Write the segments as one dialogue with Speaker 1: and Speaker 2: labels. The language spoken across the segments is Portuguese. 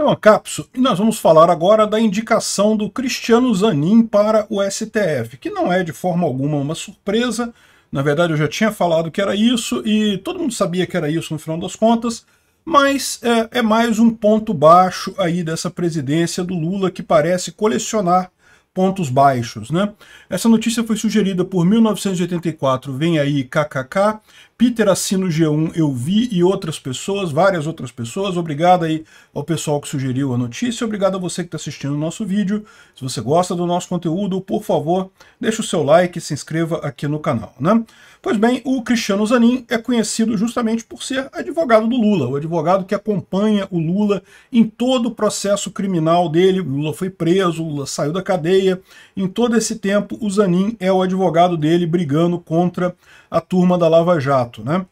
Speaker 1: é uma cápsula e nós vamos falar agora da indicação do Cristiano Zanin para o STF, que não é de forma alguma uma surpresa. Na verdade, eu já tinha falado que era isso e todo mundo sabia que era isso no final das contas, mas é, é mais um ponto baixo aí dessa presidência do Lula que parece colecionar pontos baixos. Né? Essa notícia foi sugerida por 1984, vem aí KKK, Peter Assino G1 eu vi e outras pessoas, várias outras pessoas. Obrigado aí ao pessoal que sugeriu a notícia, obrigado a você que está assistindo o nosso vídeo. Se você gosta do nosso conteúdo, por favor, deixe o seu like e se inscreva aqui no canal. Né? Pois bem, o Cristiano Zanin é conhecido justamente por ser advogado do Lula, o advogado que acompanha o Lula em todo o processo criminal dele. O Lula foi preso, o Lula saiu da cadeia. Em todo esse tempo, o Zanin é o advogado dele brigando contra a turma da Lava Jato, né?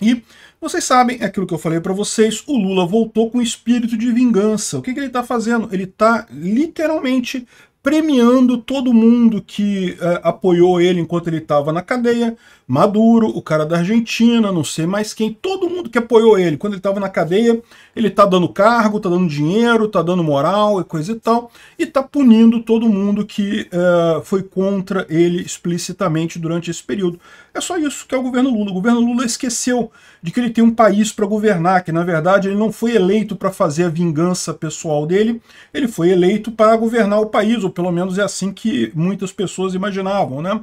Speaker 1: E vocês sabem, é aquilo que eu falei para vocês, o Lula voltou com espírito de vingança. O que, que ele está fazendo? Ele está literalmente premiando todo mundo que eh, apoiou ele enquanto ele estava na cadeia, Maduro, o cara da Argentina, não sei mais quem, todo mundo que apoiou ele quando ele estava na cadeia, ele tá dando cargo, tá dando dinheiro, tá dando moral e coisa e tal, e tá punindo todo mundo que uh, foi contra ele explicitamente durante esse período. É só isso que é o governo Lula. O governo Lula esqueceu de que ele tem um país para governar, que na verdade ele não foi eleito para fazer a vingança pessoal dele, ele foi eleito para governar o país, ou pelo menos é assim que muitas pessoas imaginavam, né?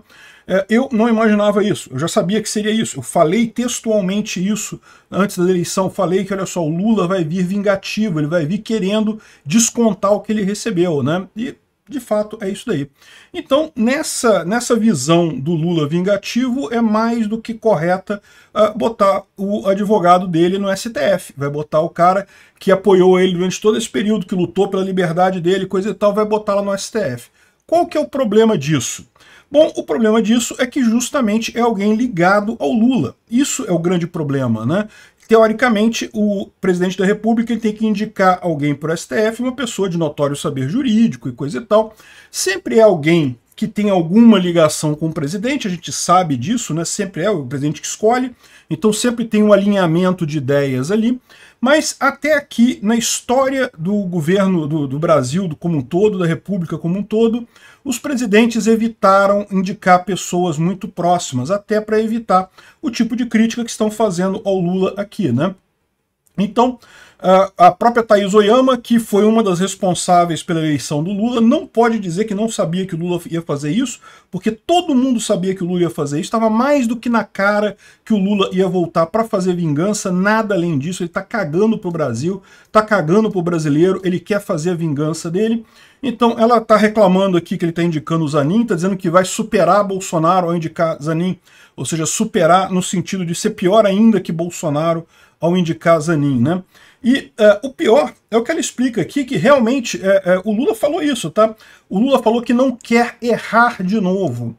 Speaker 1: É, eu não imaginava isso, eu já sabia que seria isso. Eu falei textualmente isso antes da eleição. Falei que, olha só, o Lula vai vir vingativo, ele vai vir querendo descontar o que ele recebeu, né? E, de fato, é isso daí. Então, nessa, nessa visão do Lula vingativo, é mais do que correta uh, botar o advogado dele no STF. Vai botar o cara que apoiou ele durante todo esse período, que lutou pela liberdade dele, coisa e tal, vai botar lá no STF. Qual que é o problema disso? Bom, o problema disso é que justamente é alguém ligado ao Lula. Isso é o grande problema, né? Teoricamente, o presidente da República tem que indicar alguém para o STF, uma pessoa de notório saber jurídico e coisa e tal. Sempre é alguém que tem alguma ligação com o presidente, a gente sabe disso, né? Sempre é o presidente que escolhe, então sempre tem um alinhamento de ideias ali. Mas até aqui, na história do governo do, do Brasil como um todo, da República como um todo, os presidentes evitaram indicar pessoas muito próximas, até para evitar o tipo de crítica que estão fazendo ao Lula aqui, né? Então, a própria Thaís Oyama, que foi uma das responsáveis pela eleição do Lula, não pode dizer que não sabia que o Lula ia fazer isso, porque todo mundo sabia que o Lula ia fazer isso, estava mais do que na cara que o Lula ia voltar para fazer vingança, nada além disso, ele está cagando para o Brasil, está cagando para o brasileiro, ele quer fazer a vingança dele. Então ela está reclamando aqui que ele está indicando o Zanin, está dizendo que vai superar Bolsonaro ao indicar Zanin, ou seja, superar no sentido de ser pior ainda que Bolsonaro ao indicar Zanin, né? E uh, o pior é o que ela explica aqui, que realmente uh, uh, o Lula falou isso, tá? O Lula falou que não quer errar de novo.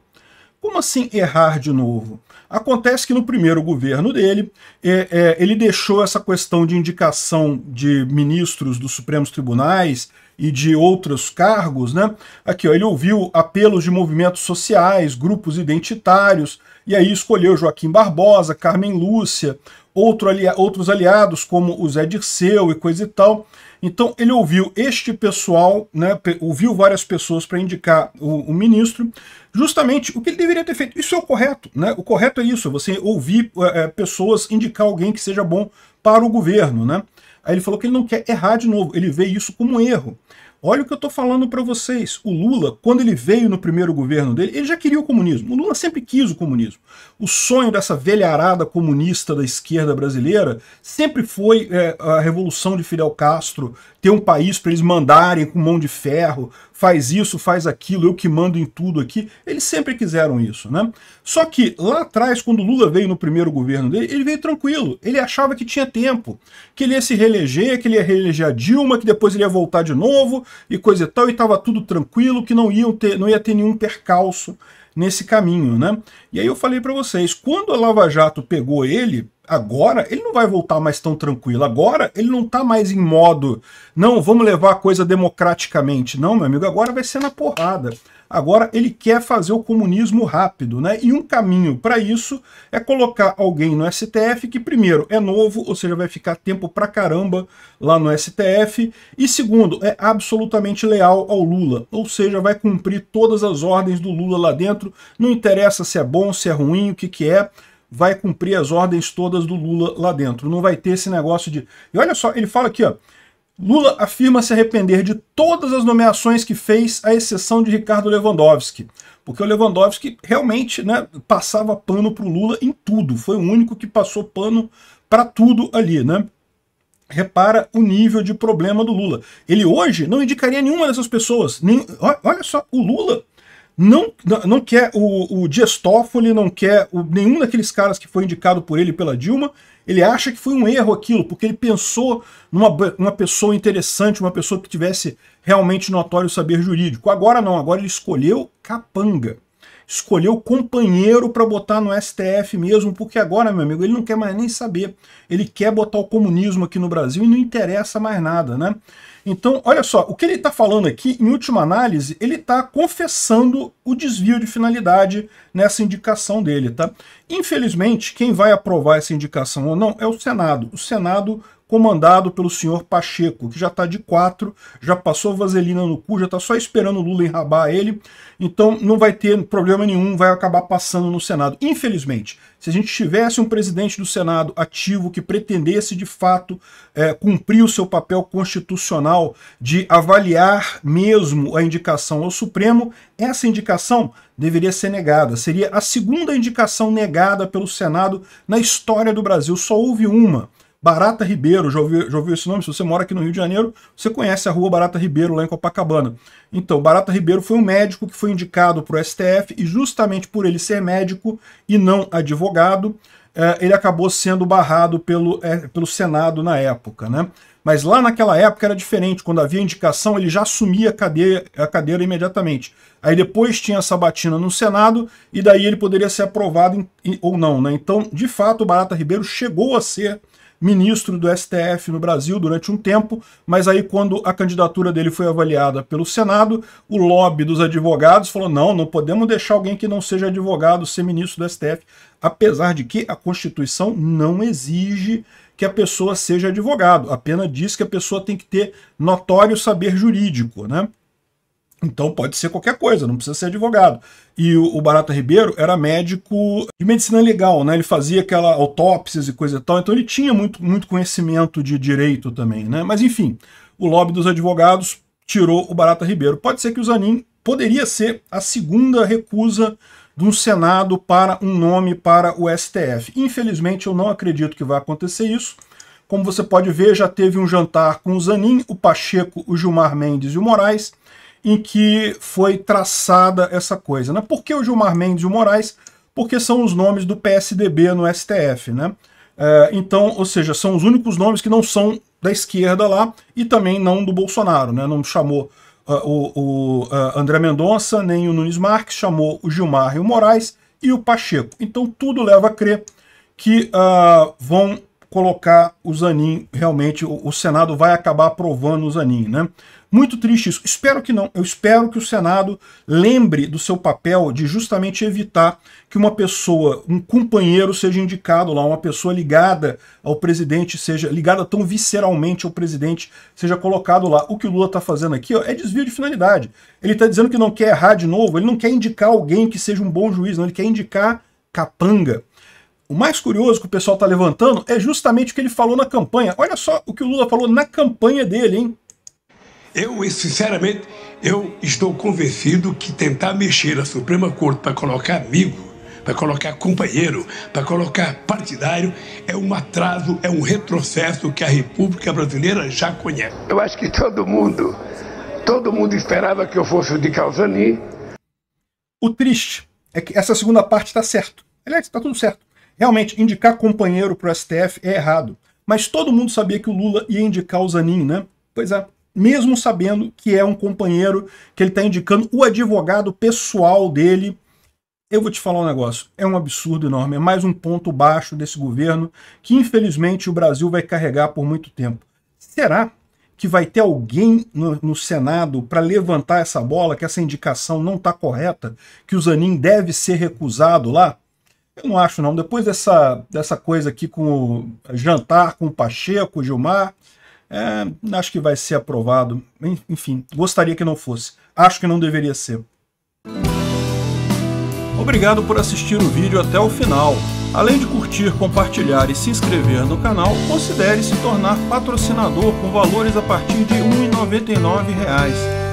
Speaker 1: Como assim errar de novo? Acontece que no primeiro governo dele, é, é, ele deixou essa questão de indicação de ministros dos Supremos Tribunais e de outros cargos, né? Aqui, ó, ele ouviu apelos de movimentos sociais, grupos identitários, e aí escolheu Joaquim Barbosa, Carmen Lúcia, outro ali, outros aliados, como o Zé Dirceu e coisa e tal. Então ele ouviu este pessoal, né, ouviu várias pessoas para indicar o, o, ministro, justamente o que ele deveria ter feito. Isso é o correto, né? O correto é isso, é você ouvir é, é, pessoas indicar alguém que seja bom para o governo, né? Aí ele falou que ele não quer errar de novo, ele vê isso como um erro. Olha o que eu estou falando para vocês. O Lula, quando ele veio no primeiro governo dele, ele já queria o comunismo. O Lula sempre quis o comunismo. O sonho dessa velharada comunista da esquerda brasileira sempre foi é, a revolução de Fidel Castro ter um país para eles mandarem com mão de ferro, faz isso, faz aquilo, eu que mando em tudo aqui. Eles sempre quiseram isso, né? Só que lá atrás, quando Lula veio no primeiro governo dele, ele veio tranquilo. Ele achava que tinha tempo, que ele ia se reeleger, que ele ia reeleger a Dilma, que depois ele ia voltar de novo e coisa e tal, e estava tudo tranquilo, que não, ia ter, não ia ter nenhum percalço nesse caminho, né? E aí eu falei para vocês, quando a Lava Jato pegou ele, Agora ele não vai voltar mais tão tranquilo. Agora ele não está mais em modo, não, vamos levar a coisa democraticamente. Não, meu amigo, agora vai ser na porrada. Agora ele quer fazer o comunismo rápido, né? E um caminho para isso é colocar alguém no STF que, primeiro, é novo, ou seja, vai ficar tempo pra caramba lá no STF, e segundo, é absolutamente leal ao Lula, ou seja, vai cumprir todas as ordens do Lula lá dentro, não interessa se é bom, se é ruim, o que que é, vai cumprir as ordens todas do Lula lá dentro. Não vai ter esse negócio de... E olha só, ele fala aqui, ó. Lula afirma se arrepender de todas as nomeações que fez, à exceção de Ricardo Lewandowski. Porque o Lewandowski realmente né, passava pano para o Lula em tudo. Foi o único que passou pano para tudo ali, né? Repara o nível de problema do Lula. Ele hoje não indicaria nenhuma dessas pessoas. Nem, olha só, o Lula não, não quer o, o Dias Toffoli, não quer o, nenhum daqueles caras que foi indicado por ele pela Dilma. Ele acha que foi um erro aquilo, porque ele pensou numa uma pessoa interessante, uma pessoa que tivesse realmente notório saber jurídico. Agora não, agora ele escolheu capanga escolheu companheiro para botar no STF mesmo, porque agora, meu amigo, ele não quer mais nem saber. Ele quer botar o comunismo aqui no Brasil e não interessa mais nada, né? Então, olha só, o que ele está falando aqui, em última análise, ele está confessando o desvio de finalidade nessa indicação dele, tá? Infelizmente, quem vai aprovar essa indicação ou não é o Senado. O Senado comandado pelo senhor Pacheco, que já está de quatro, já passou vaselina no cu, já está só esperando o Lula enrabar ele, então não vai ter problema nenhum, vai acabar passando no Senado. Infelizmente, se a gente tivesse um presidente do Senado ativo que pretendesse de fato é, cumprir o seu papel constitucional de avaliar mesmo a indicação ao Supremo, essa indicação deveria ser negada. Seria a segunda indicação negada pelo Senado na história do Brasil. Só houve uma Barata Ribeiro, já ouviu, já ouviu esse nome? Se você mora aqui no Rio de Janeiro, você conhece a rua Barata Ribeiro, lá em Copacabana. Então, Barata Ribeiro foi um médico que foi indicado para o STF e justamente por ele ser médico e não advogado, eh, ele acabou sendo barrado pelo, eh, pelo Senado na época. Né? Mas lá naquela época era diferente, quando havia indicação ele já assumia a, a cadeira imediatamente. Aí depois tinha a sabatina no Senado e daí ele poderia ser aprovado em, ou não. Né? Então, de fato, o Barata Ribeiro chegou a ser ministro do STF no Brasil durante um tempo, mas aí quando a candidatura dele foi avaliada pelo Senado, o lobby dos advogados falou, não, não podemos deixar alguém que não seja advogado ser ministro do STF, apesar de que a Constituição não exige que a pessoa seja advogado, apenas diz que a pessoa tem que ter notório saber jurídico, né? Então pode ser qualquer coisa, não precisa ser advogado. E o Barata Ribeiro era médico de medicina legal, né? Ele fazia aquela autópsias e coisa e tal, então ele tinha muito, muito conhecimento de direito também, né? Mas enfim, o lobby dos advogados tirou o Barata Ribeiro. Pode ser que o Zanin poderia ser a segunda recusa de um Senado para um nome para o STF. Infelizmente, eu não acredito que vai acontecer isso. Como você pode ver, já teve um jantar com o Zanin, o Pacheco, o Gilmar Mendes e o Moraes em que foi traçada essa coisa. Né? Por que o Gilmar Mendes e o Moraes? Porque são os nomes do PSDB no STF. Né? É, então, ou seja, são os únicos nomes que não são da esquerda lá e também não do Bolsonaro. Né? Não chamou uh, o, o uh, André Mendonça, nem o Nunes Marques, chamou o Gilmar e o Moraes e o Pacheco. Então tudo leva a crer que uh, vão colocar o Zanin, realmente, o, o Senado vai acabar aprovando o Zanin, né? Muito triste isso. Espero que não. Eu espero que o Senado lembre do seu papel de justamente evitar que uma pessoa, um companheiro seja indicado lá, uma pessoa ligada ao presidente, seja ligada tão visceralmente ao presidente, seja colocado lá. O que o Lula está fazendo aqui ó, é desvio de finalidade. Ele está dizendo que não quer errar de novo, ele não quer indicar alguém que seja um bom juiz, não, ele quer indicar capanga. O mais curioso que o pessoal está levantando é justamente o que ele falou na campanha. Olha só o que o Lula falou na campanha dele, hein? Eu, sinceramente, eu estou convencido que tentar mexer na Suprema Corte para colocar amigo para colocar companheiro, para colocar partidário, é um atraso, é um retrocesso que a República Brasileira já conhece. Eu acho que todo mundo, todo mundo esperava que eu fosse o de Calzani. O triste é que essa segunda parte está certo. Aliás, está tudo certo. Realmente, indicar companheiro para o STF é errado. Mas todo mundo sabia que o Lula ia indicar o Zanin, né? Pois é, mesmo sabendo que é um companheiro que ele está indicando o advogado pessoal dele. Eu vou te falar um negócio, é um absurdo enorme, é mais um ponto baixo desse governo que infelizmente o Brasil vai carregar por muito tempo. Será que vai ter alguém no, no Senado para levantar essa bola, que essa indicação não está correta, que o Zanin deve ser recusado lá? Eu não acho, não. Depois dessa, dessa coisa aqui com o jantar, com o Pacheco, o Gilmar, é, acho que vai ser aprovado. Enfim, gostaria que não fosse. Acho que não deveria ser. Obrigado por assistir o vídeo até o final. Além de curtir, compartilhar e se inscrever no canal, considere se tornar patrocinador com valores a partir de R$ 1,99